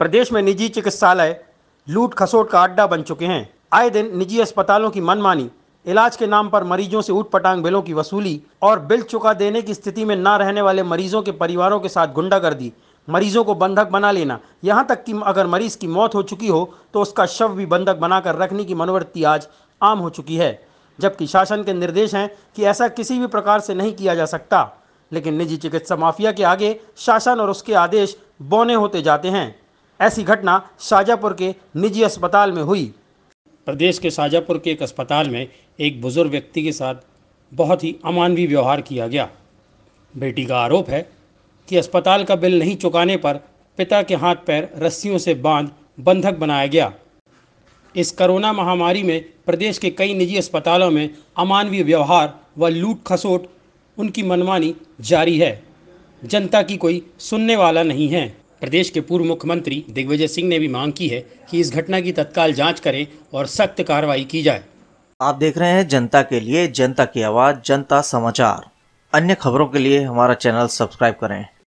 प्रदेश में निजी चिकित्सालय लूट खसोट का अड्डा बन चुके हैं आए दिन निजी अस्पतालों की मनमानी इलाज के नाम पर मरीजों से ऊट पटांग बिलों की वसूली और बिल चुका देने की स्थिति में ना रहने वाले मरीजों के परिवारों के साथ गुंडागर्दी मरीजों को बंधक बना लेना यहाँ तक कि अगर मरीज की मौत हो चुकी हो तो उसका शव भी बंधक बनाकर रखने की मनोवृत्ति आज आम हो चुकी है जबकि शासन के निर्देश हैं कि ऐसा किसी भी प्रकार से नहीं किया जा सकता लेकिन निजी चिकित्सा माफिया के आगे शासन और उसके आदेश बौने होते जाते हैं ऐसी घटना शाजापुर के निजी अस्पताल में हुई प्रदेश के शाजापुर के एक अस्पताल में एक बुजुर्ग व्यक्ति के साथ बहुत ही अमानवीय व्यवहार किया गया बेटी का आरोप है कि अस्पताल का बिल नहीं चुकाने पर पिता के हाथ पैर रस्सियों से बांध बंधक बनाया गया इस कोरोना महामारी में प्रदेश के कई निजी अस्पतालों में अमानवीय व्यवहार व लूट खसोट उनकी मनमानी जारी है जनता की कोई सुनने वाला नहीं है प्रदेश के पूर्व मुख्यमंत्री दिग्विजय सिंह ने भी मांग की है कि इस घटना की तत्काल जांच करें और सख्त कार्रवाई की जाए आप देख रहे हैं जनता के लिए जनता की आवाज़ जनता समाचार अन्य खबरों के लिए हमारा चैनल सब्सक्राइब करें